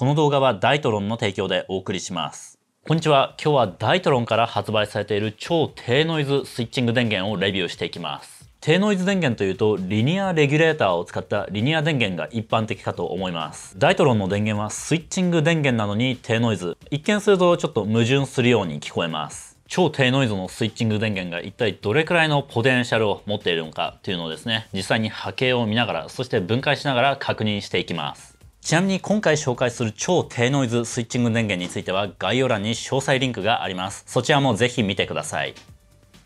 この動画はダイトロンの提供でお送りします。こんにちは。今日はダイトロンから発売されている超低ノイズスイッチング電源をレビューしていきます。低ノイズ電源というとリニアレギュレーターを使ったリニア電源が一般的かと思いますダイトロンの電源はスイッチング電源なのに低ノイズ一見するとちょっと矛盾するように聞こえます超低ノイズのスイッチング電源が一体どれくらいのポテンシャルを持っているのかというのをですね実際に波形を見ながらそして分解しながら確認していきますちなみに今回紹介する超低ノイズスイッチング電源については概要欄に詳細リンクがあります。そちらもぜひ見てください。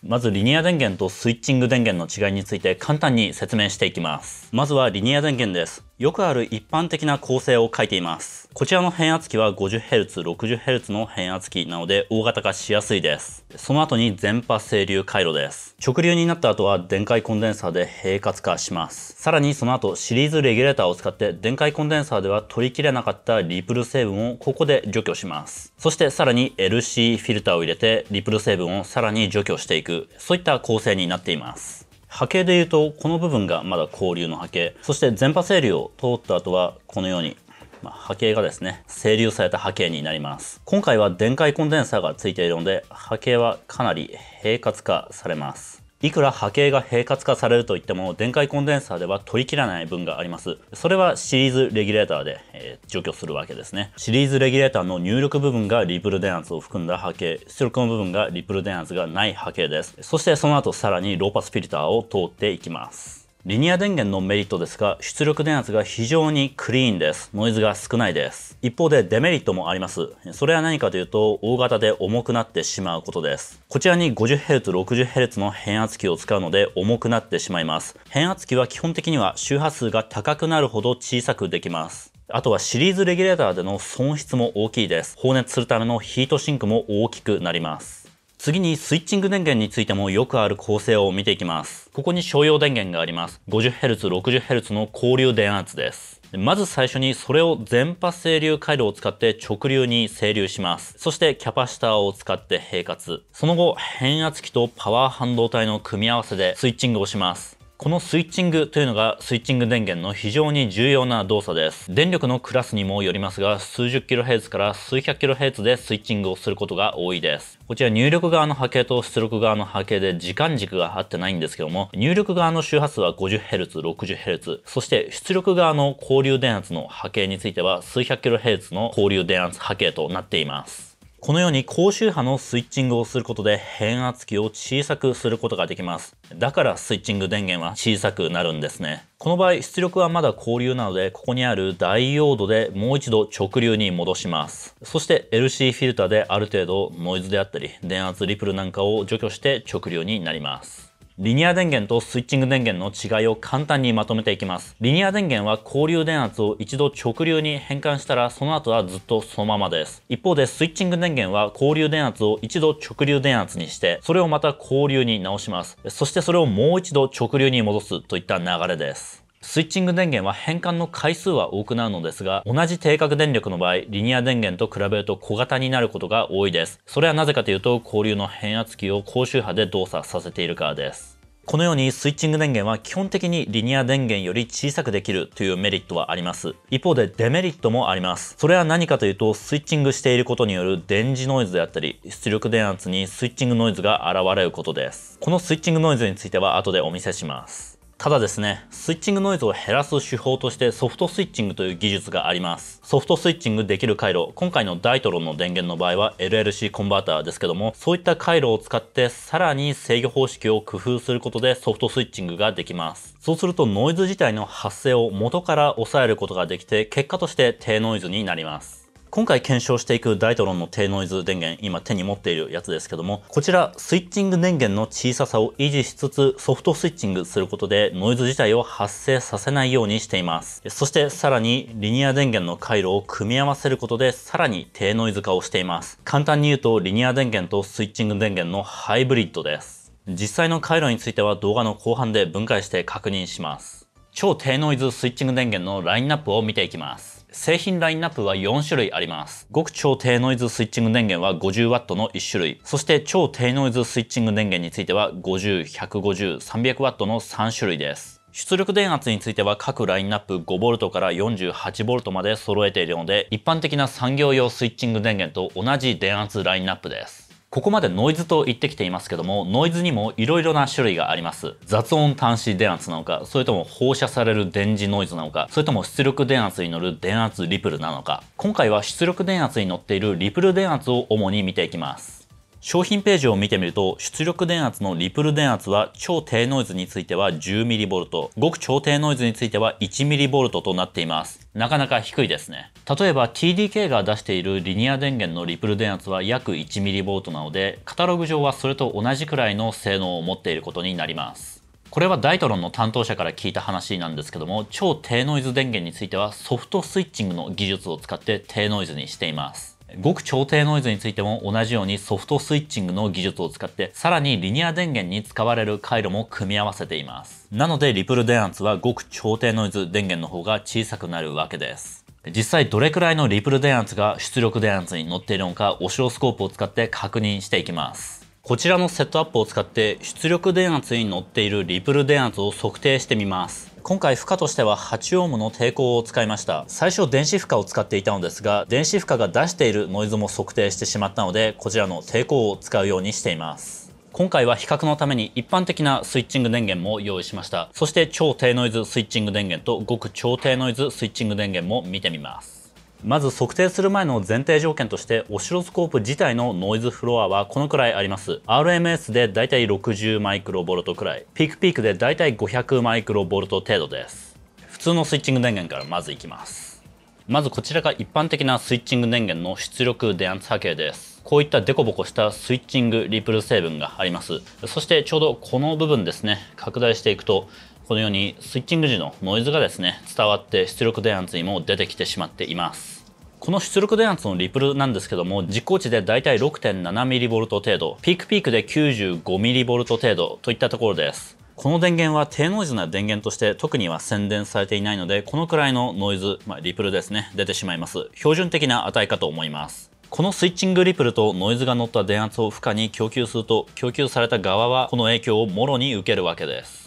まずリニア電源とスイッチング電源の違いについて簡単に説明していきます。まずはリニア電源です。よくある一般的な構成を書いています。こちらの変圧器は 50Hz、60Hz の変圧器なので大型化しやすいです。その後に全波整流回路です。直流になった後は電解コンデンサーで平滑化します。さらにその後シリーズレギュレーターを使って電解コンデンサーでは取りきれなかったリプル成分をここで除去します。そしてさらに LC フィルターを入れてリプル成分をさらに除去していく、そういった構成になっています。波形でいうとこの部分がまだ交流の波形そして全波整流を通った後はこのようにま波形がですね、整流された波形になります。今回は電解コンデンサーがついているので、波形はかなり平滑化されます。いくら波形が平滑化されるといっても電解コンデンサーでは取り切らない分がありますそれはシリーズレギュレーターで、えー、除去するわけですねシリーズレギュレーターの入力部分がリプル電圧を含んだ波形出力の部分がリプル電圧がない波形ですそしてその後さらにローパスフィルターを通っていきますリニア電源のメリットですが、出力電圧が非常にクリーンです。ノイズが少ないです。一方でデメリットもあります。それは何かというと、大型で重くなってしまうことです。こちらに 50Hz、60Hz の変圧器を使うので重くなってしまいます。変圧器は基本的には周波数が高くなるほど小さくできます。あとはシリーズレギュレーターでの損失も大きいです。放熱するためのヒートシンクも大きくなります。次にスイッチング電源についてもよくある構成を見ていきます。ここに商用電源があります。50Hz、60Hz の交流電圧です。まず最初にそれを全波整流回路を使って直流に整流します。そしてキャパシターを使って平滑。その後、変圧器とパワー半導体の組み合わせでスイッチングをします。このスイッチングというのがスイッチング電源の非常に重要な動作です電力のクラスにもよりますが数十 kHz から数百 kHz でスイッチングをすることが多いですこちら入力側の波形と出力側の波形で時間軸が合ってないんですけども入力側の周波数は 50Hz、60Hz そして出力側の交流電圧の波形については数百 kHz の交流電圧波形となっていますこのように高周波のスイッチングをすることで変圧器を小さくすることができます。だからスイッチング電源は小さくなるんですね。この場合出力はまだ交流なのでここにあるダイオードでもう一度直流に戻します。そして LC フィルターである程度ノイズであったり電圧リプルなんかを除去して直流になります。リニア電源とスイッチング電源の違いを簡単にまとめていきます。リニア電源は交流電圧を一度直流に変換したらその後はずっとそのままです。一方でスイッチング電源は交流電圧を一度直流電圧にしてそれをまた交流に直します。そしてそれをもう一度直流に戻すといった流れです。スイッチング電源は変換の回数は多くなるのですが、同じ定格電力の場合、リニア電源と比べると小型になることが多いです。それはなぜかというと、交流の変圧器を高周波で動作させているからです。このようにスイッチング電源は基本的にリニア電源より小さくできるというメリットはあります。一方でデメリットもあります。それは何かというとスイッチングしていることによる電磁ノイズであったり出力電圧にスイッチングノイズが現れることです。このスイッチングノイズについては後でお見せします。ただですね、スイッチングノイズを減らす手法としてソフトスイッチングという技術があります。ソフトスイッチングできる回路、今回のダイトロンの電源の場合は LLC コンバーターですけども、そういった回路を使ってさらに制御方式を工夫することでソフトスイッチングができます。そうするとノイズ自体の発生を元から抑えることができて、結果として低ノイズになります。今回検証していくダイトロンの低ノイズ電源、今手に持っているやつですけども、こちらスイッチング電源の小ささを維持しつつソフトスイッチングすることでノイズ自体を発生させないようにしています。そしてさらにリニア電源の回路を組み合わせることでさらに低ノイズ化をしています。簡単に言うとリニア電源とスイッチング電源のハイブリッドです。実際の回路については動画の後半で分解して確認します。超低ノイズスイッチング電源のラインナップを見ていきます。製品ラインナップは4種類あります。極超低ノイズスイッチング電源は 50W の1種類。そして超低ノイズスイッチング電源については50、150、300W の3種類です。出力電圧については各ラインナップ 5V から 48V まで揃えているので、一般的な産業用スイッチング電源と同じ電圧ラインナップです。ここまでノイズと言ってきていますけどもノイズにもいろいろな種類があります雑音端子電圧なのかそれとも放射される電磁ノイズなのかそれとも出力電圧に乗る電圧リプルなのか今回は出力電圧に乗っているリプル電圧を主に見ていきます商品ページを見てみると出力電圧のリプル電圧は超低ノイズについては 10mV く超低ノイズについては 1mV となっていますなかなか低いですね例えば TDK が出しているリニア電源のリプル電圧は約 1mV なのでカタログ上はそれと同じくらいの性能を持っていることになりますこれはダイトロンの担当者から聞いた話なんですけども超低ノイズ電源についてはソフトスイッチングの技術を使って低ノイズにしています極超低ノイズについても同じようにソフトスイッチングの技術を使ってさらにリニア電源に使われる回路も組み合わせていますなのでリプル電圧は極超低ノイズ電源の方が小さくなるわけです実際どれくらいのリプル電圧が出力電圧に乗っているのかオシロスコープを使って確認していきますこちらのセットアップを使って出力電圧に乗っているリプル電圧を測定してみます今回負荷としては8オームの抵抗を使いました最初電子負荷を使っていたのですが電子負荷が出しているノイズも測定してしまったのでこちらの抵抗を使うようにしています今回は比較のために一般的なスイッチング電源も用意しましたそして超低ノイズスイッチング電源とごく超低ノイズスイッチング電源も見てみますまず測定する前の前提条件としてオシロスコープ自体のノイズフロアはこのくらいあります RMS でだいたい60マイクロボルトくらいピークピークでだいたい500マイクロボルト程度です普通のスイッチング電源からまずいきますまずこちらが一般的なスイッチング電源の出力電圧波形ですこういったデコボコしたスイッチングリプル成分がありますそしてちょうどこの部分ですね拡大していくとこのようにスイッチング時のノイズがですね、伝わって出力電圧にも出てきてしまっています。この出力電圧のリプルなんですけども、実行値でだいたい 6.7mV 程度、ピークピークで 95mV 程度といったところです。この電源は低ノイズな電源として特には宣伝されていないので、このくらいのノイズ、まあ、リプルですね、出てしまいます。標準的な値かと思います。このスイッチングリプルとノイズが乗った電圧を負荷に供給すると、供給された側はこの影響をもろに受けるわけです。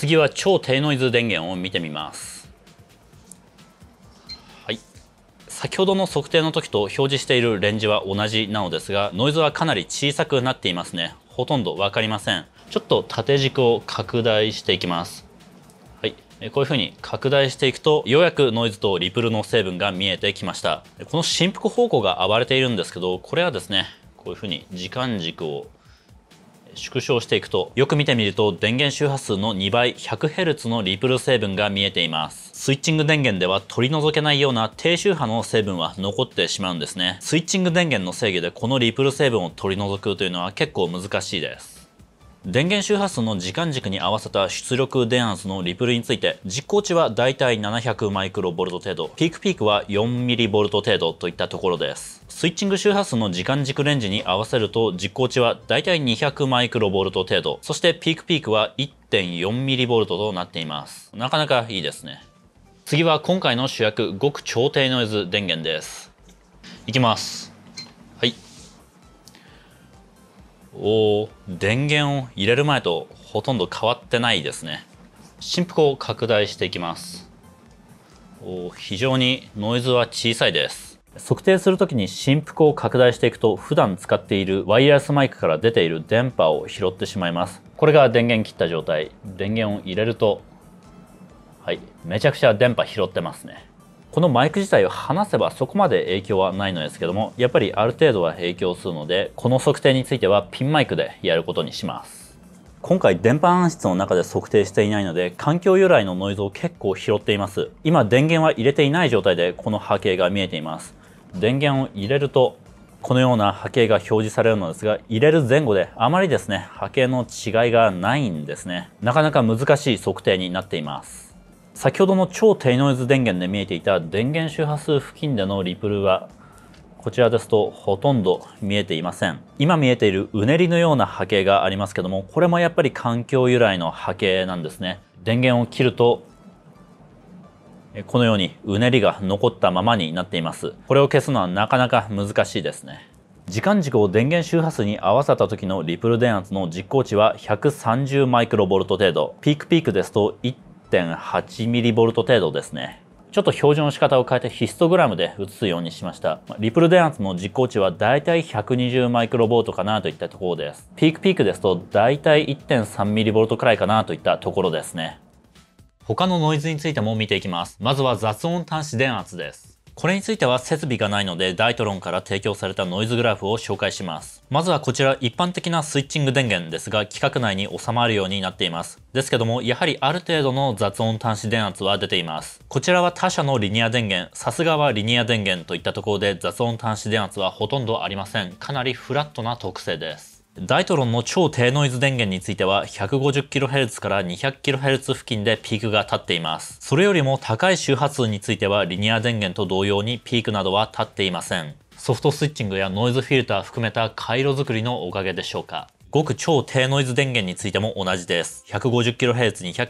次は超低ノイズ電源を見てみます、はい、先ほどの測定の時と表示しているレンジは同じなのですがノイズはかなり小さくなっていますねほとんど分かりませんちょっと縦軸を拡大していきますはいこういうふうに拡大していくとようやくノイズとリプルの成分が見えてきましたこの振幅方向が暴れているんですけどこれはですねこういうふうに時間軸を縮小していくとよく見てみると電源周波数の2倍 100Hz のリプル成分が見えていますスイッチング電源では取り除けないような低周波の成分は残ってしまうんですねスイッチング電源の制御でこのリプル成分を取り除くというのは結構難しいです電源周波数の時間軸に合わせた出力電圧のリプルについて実行値はだいたい700マイクロボルト程度ピークピークは4ミリボルト程度といったところですスイッチング周波数の時間軸レンジに合わせると実行値はだいたい200マイクロボルト程度そしてピークピークは1.4ミリボルトとなっていますなかなかいいですね次は今回の主役極超低ノイズ電源ですいきますお電源を入れる前とほとんど変わってないですね振幅を拡大していきますお非常にノイズは小さいです測定する時に振幅を拡大していくと普段使っているワイヤレスマイクから出ている電波を拾ってしまいますこれが電源切った状態電源を入れるとはいめちゃくちゃ電波拾ってますねこのマイク自体を離せばそこまで影響はないのですけどもやっぱりある程度は影響するのでこの測定についてはピンマイクでやることにします今回電波暗室の中で測定していないので環境由来のノイズを結構拾っています今電源は入れていない状態でこの波形が見えています電源を入れるとこのような波形が表示されるのですが入れる前後であまりですね波形の違いがないんですねなかなか難しい測定になっています先ほどの超低ノイズ電源で見えていた電源周波数付近でのリプルはこちらですとほとんど見えていません今見えているうねりのような波形がありますけどもこれもやっぱり環境由来の波形なんですね電源を切るとこのようにうねりが残ったままになっていますこれを消すのはなかなか難しいですね時間軸を電源周波数に合わせた時のリプル電圧の実行値は130マイクロボルト程度ピークピークですと8程度ですね。ちょっと表示の仕方を変えてヒストグラムで映すようにしました。リプル電圧の実行値はだいたい120マイクロボルトかなといったところです。ピークピークですとだいたい1 3ルトくらいかなといったところですね。他のノイズについても見ていきます。まずは雑音端子電圧です。これについては設備がないのでダイトロンから提供されたノイズグラフを紹介します。まずはこちら一般的なスイッチング電源ですが規格内に収まるようになっています。ですけどもやはりある程度の雑音端子電圧は出ています。こちらは他社のリニア電源、さすがはリニア電源といったところで雑音端子電圧はほとんどありません。かなりフラットな特性です。ダイトロンの超低ノイズ電源については 150kHz から 200kHz 付近でピークが立っています。それよりも高い周波数についてはリニア電源と同様にピークなどは立っていません。ソフトスイッチングやノイズフィルター含めた回路作りのおかげでしょうか。ごく超低ノイズ電源についても同じです。150kHz、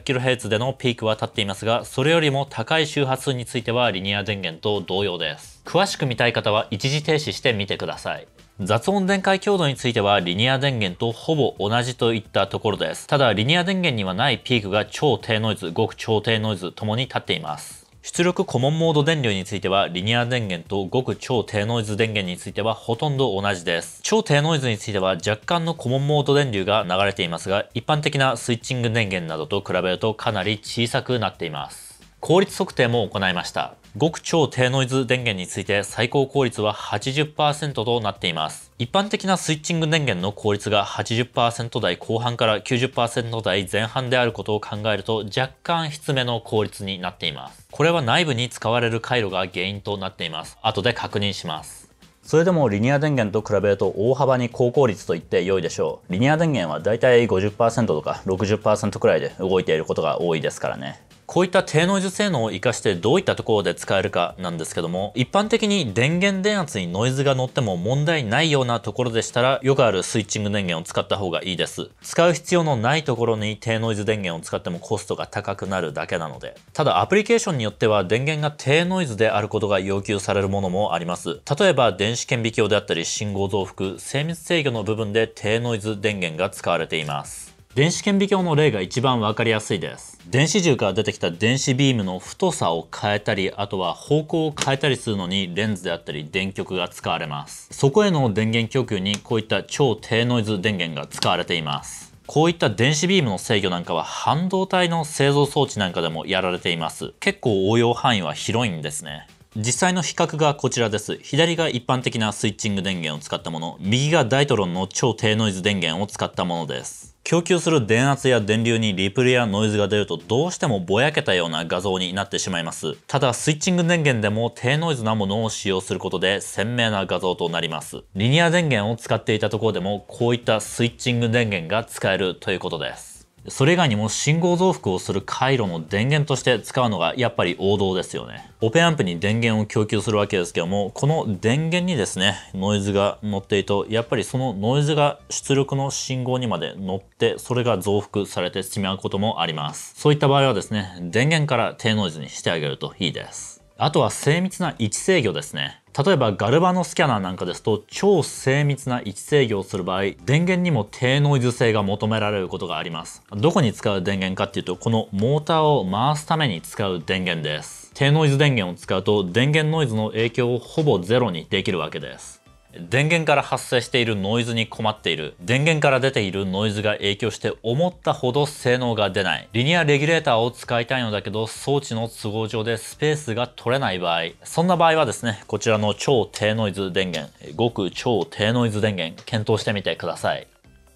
200kHz でのピークは立っていますが、それよりも高い周波数についてはリニア電源と同様です。詳しく見たい方は一時停止してみてください。雑音電解強度についてはリニア電源とほぼ同じといったところです。ただリニア電源にはないピークが超低ノイズ、極超低ノイズともに立っています。出力コモンモード電流についてはリニア電源と極超低ノイズ電源についてはほとんど同じです。超低ノイズについては若干のコモンモード電流が流れていますが一般的なスイッチング電源などと比べるとかなり小さくなっています。効率測定も行いました。極超低ノイズ電源について最高効率は80%となっています。一般的なスイッチング電源の効率が80%台後半から90%台前半であることを考えると若干低めの効率になっています。これは内部に使われる回路が原因となっています。後で確認します。それでもリニア電源と比べると大幅に高効率と言って良いでしょう。リニア電源はだいたい50%とか60%くらいで動いていることが多いですからね。こういった低ノイズ性能を活かしてどういったところで使えるかなんですけども、一般的に電源電圧にノイズが乗っても問題ないようなところでしたら、よくあるスイッチング電源を使った方がいいです。使う必要のないところに低ノイズ電源を使ってもコストが高くなるだけなので。ただアプリケーションによっては電源が低ノイズであることが要求されるものもあります。例えば電子顕微鏡であったり信号増幅、精密制御の部分で低ノイズ電源が使われています。電子顕微鏡の例が一番分かりやすいです電子銃から出てきた電子ビームの太さを変えたりあとは方向を変えたりするのにレンズであったり電極が使われますそこへの電源供給にこういった超低ノイズ電源が使われていますこういった電子ビームの制御なんかは半導体の製造装置なんかでもやられています結構応用範囲は広いんですね実際の比較がこちらです左が一般的なスイッチング電源を使ったもの右がダイトロンの超低ノイズ電源を使ったものです供給する電圧や電流にリプレやノイズが出るとどうしてもぼやけたような画像になってしまいますただスイッチング電源でも低ノイズなものを使用することで鮮明な画像となりますリニア電源を使っていたところでもこういったスイッチング電源が使えるということですそれ以外にも信号増幅をする回路の電源として使うのがやっぱり王道ですよね。オペアンプに電源を供給するわけですけども、この電源にですね、ノイズが乗っていると、やっぱりそのノイズが出力の信号にまで乗って、それが増幅されてしまうこともあります。そういった場合はですね、電源から低ノイズにしてあげるといいです。あとは精密な位置制御ですね。例えばガルバのスキャナーなんかですと超精密な位置制御をする場合電源にも低ノイズ性が求められることがありますどこに使う電源かっていうとこのモーターを回すために使う電源です低ノイズ電源を使うと電源ノイズの影響をほぼゼロにできるわけです電源から発生しているノイズに困っている電源から出ているノイズが影響して思ったほど性能が出ないリニアレギュレーターを使いたいのだけど装置の都合上でスペースが取れない場合そんな場合はですねこちらの超低ノイズ電源ごく超低ノイズ電源検討してみてください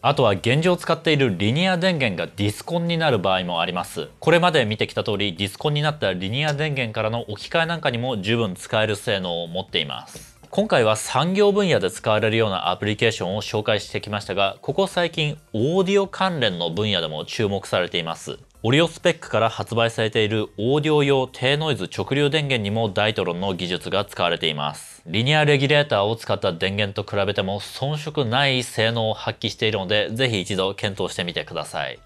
あとは現状使っているリニア電源がディスコンになる場合もあります。これまで見てきた通りディスコンになったリニア電源からの置き換えなんかにも十分使える性能を持っています。今回は産業分野で使われるようなアプリケーションを紹介してきましたが、ここ最近オーディオ関連の分野でも注目されています。オリオスペックから発売されているオーディオ用低ノイズ直流電源にもダイトロンの技術が使われています。リニアレギュレーターを使った電源と比べても遜色ない性能を発揮しているので、ぜひ一度検討してみてください。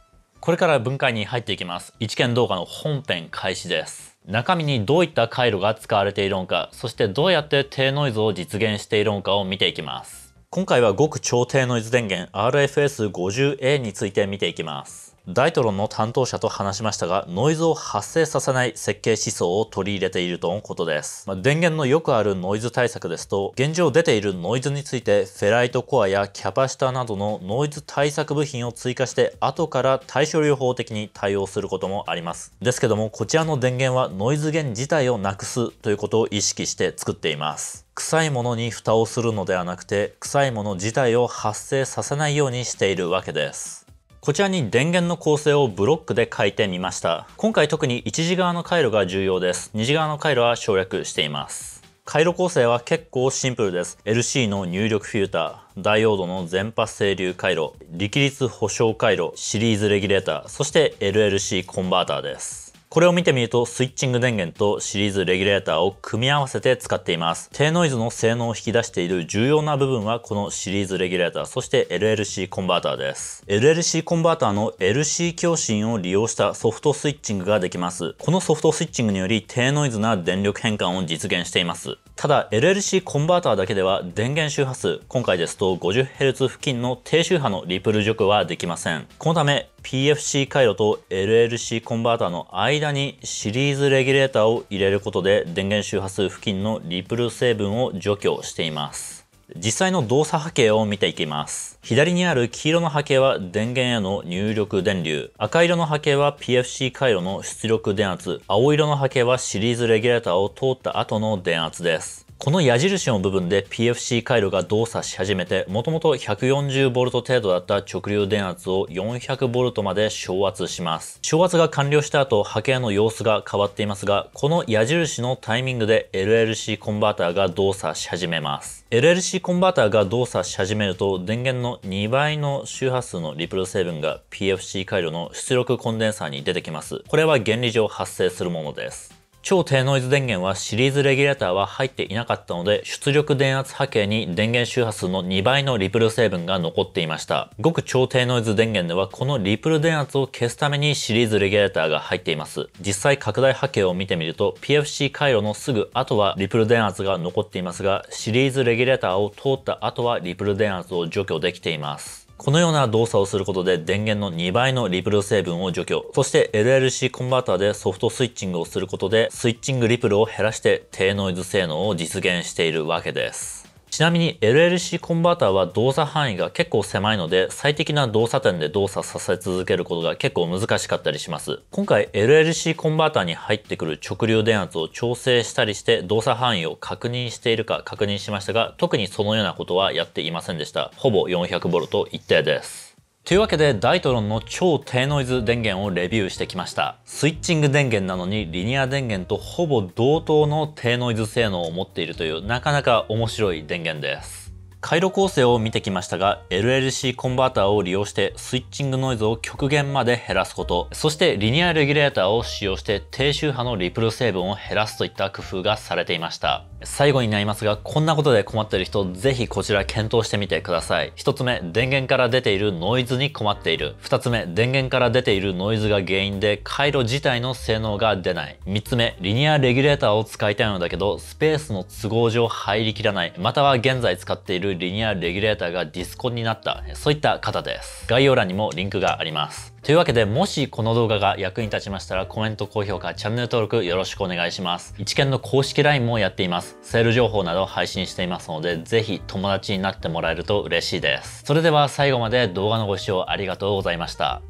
これから分解に入っていきます。一見動画の本編開始です。中身にどういった回路が使われているのか、そしてどうやって低ノイズを実現しているのかを見ていきます。今回は極超低ノイズ電源 RFS50A について見ていきます。大トロンの担当者と話しましたが、ノイズを発生させない設計思想を取り入れているとのことです。まあ、電源のよくあるノイズ対策ですと、現状出ているノイズについて、フェライトコアやキャパシタなどのノイズ対策部品を追加して、後から対処療法的に対応することもあります。ですけども、こちらの電源はノイズ源自体をなくすということを意識して作っています。臭いものに蓋をするのではなくて、臭いもの自体を発生させないようにしているわけです。こちらに電源の構成をブロックで書いてみました。今回特に1次側の回路が重要です。2次側の回路は省略しています。回路構成は結構シンプルです。LC の入力フィルター、ダイオードの全発整流回路、力率保証回路、シリーズレギュレーター、そして LLC コンバーターです。これを見てみるとスイッチング電源とシリーズレギュレーターを組み合わせて使っています。低ノイズの性能を引き出している重要な部分はこのシリーズレギュレーター、そして LLC コンバーターです。LLC コンバーターの LC 共振を利用したソフトスイッチングができます。このソフトスイッチングにより低ノイズな電力変換を実現しています。ただ LLC コンバーターだけでは電源周波数、今回ですと 50Hz 付近の低周波のリプル除去はできません。このため PFC 回路と LLC コンバーターの間にシリーズレギュレーターを入れることで電源周波数付近のリプル成分を除去しています。実際の動作波形を見ていきます。左にある黄色の波形は電源への入力電流、赤色の波形は PFC 回路の出力電圧、青色の波形はシリーズレギュレーターを通った後の電圧です。この矢印の部分で PFC 回路が動作し始めて、もともと 140V 程度だった直流電圧を 400V まで昇圧します。昇圧が完了した後、波形の様子が変わっていますが、この矢印のタイミングで LLC コンバーターが動作し始めます。LLC コンバーターが動作し始めると、電源の2倍の周波数のリプル成分が PFC 回路の出力コンデンサーに出てきます。これは原理上発生するものです。超低ノイズ電源はシリーズレギュレーターは入っていなかったので、出力電圧波形に電源周波数の2倍のリプル成分が残っていました。ごく超低ノイズ電源では、このリプル電圧を消すためにシリーズレギュレーターが入っています。実際拡大波形を見てみると、PFC 回路のすぐ後はリプル電圧が残っていますが、シリーズレギュレーターを通った後はリプル電圧を除去できています。このような動作をすることで電源の2倍のリプル成分を除去、そして LLC コンバーターでソフトスイッチングをすることでスイッチングリプルを減らして低ノイズ性能を実現しているわけです。ちなみに LLC コンバーターは動作範囲が結構狭いので最適な動作点で動作させ続けることが結構難しかったりします。今回 LLC コンバーターに入ってくる直流電圧を調整したりして動作範囲を確認しているか確認しましたが特にそのようなことはやっていませんでした。ほぼ 400V 一定です。というわけでダイトロンの超低ノイズ電源をレビューしてきましたスイッチング電源なのにリニア電源とほぼ同等の低ノイズ性能を持っているというなかなか面白い電源です回路構成を見てきましたが、LLC コンバーターを利用してスイッチングノイズを極限まで減らすこと、そしてリニアレギュレーターを使用して低周波のリプル成分を減らすといった工夫がされていました。最後になりますが、こんなことで困っている人、ぜひこちら検討してみてください。1つ目、電源から出ているノイズに困っている。2つ目、電源から出ているノイズが原因で回路自体の性能が出ない。3つ目、リニアレギュレーターを使いたいのだけど、スペースの都合上入りきらない。または現在使っているリニアレギュレーターがディスコンになったそういった方です概要欄にもリンクがありますというわけでもしこの動画が役に立ちましたらコメント高評価チャンネル登録よろしくお願いします一見の公式 LINE もやっていますセール情報など配信していますのでぜひ友達になってもらえると嬉しいですそれでは最後まで動画のご視聴ありがとうございました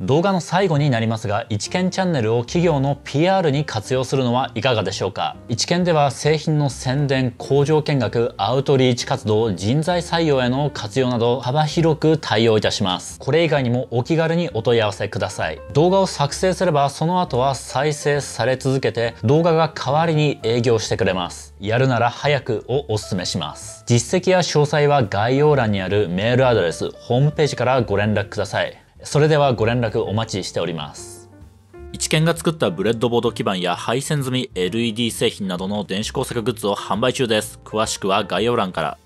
動画の最後になりますが、一見チャンネルを企業の PR に活用するのはいかがでしょうか一見では製品の宣伝、工場見学、アウトリーチ活動、人材採用への活用など幅広く対応いたします。これ以外にもお気軽にお問い合わせください。動画を作成すればその後は再生され続けて動画が代わりに営業してくれます。やるなら早くをお勧めします。実績や詳細は概要欄にあるメールアドレス、ホームページからご連絡ください。それではご連絡お待ちしております。一見が作ったブレッドボード基板や配線済み LED 製品などの電子工作グッズを販売中です。詳しくは概要欄から。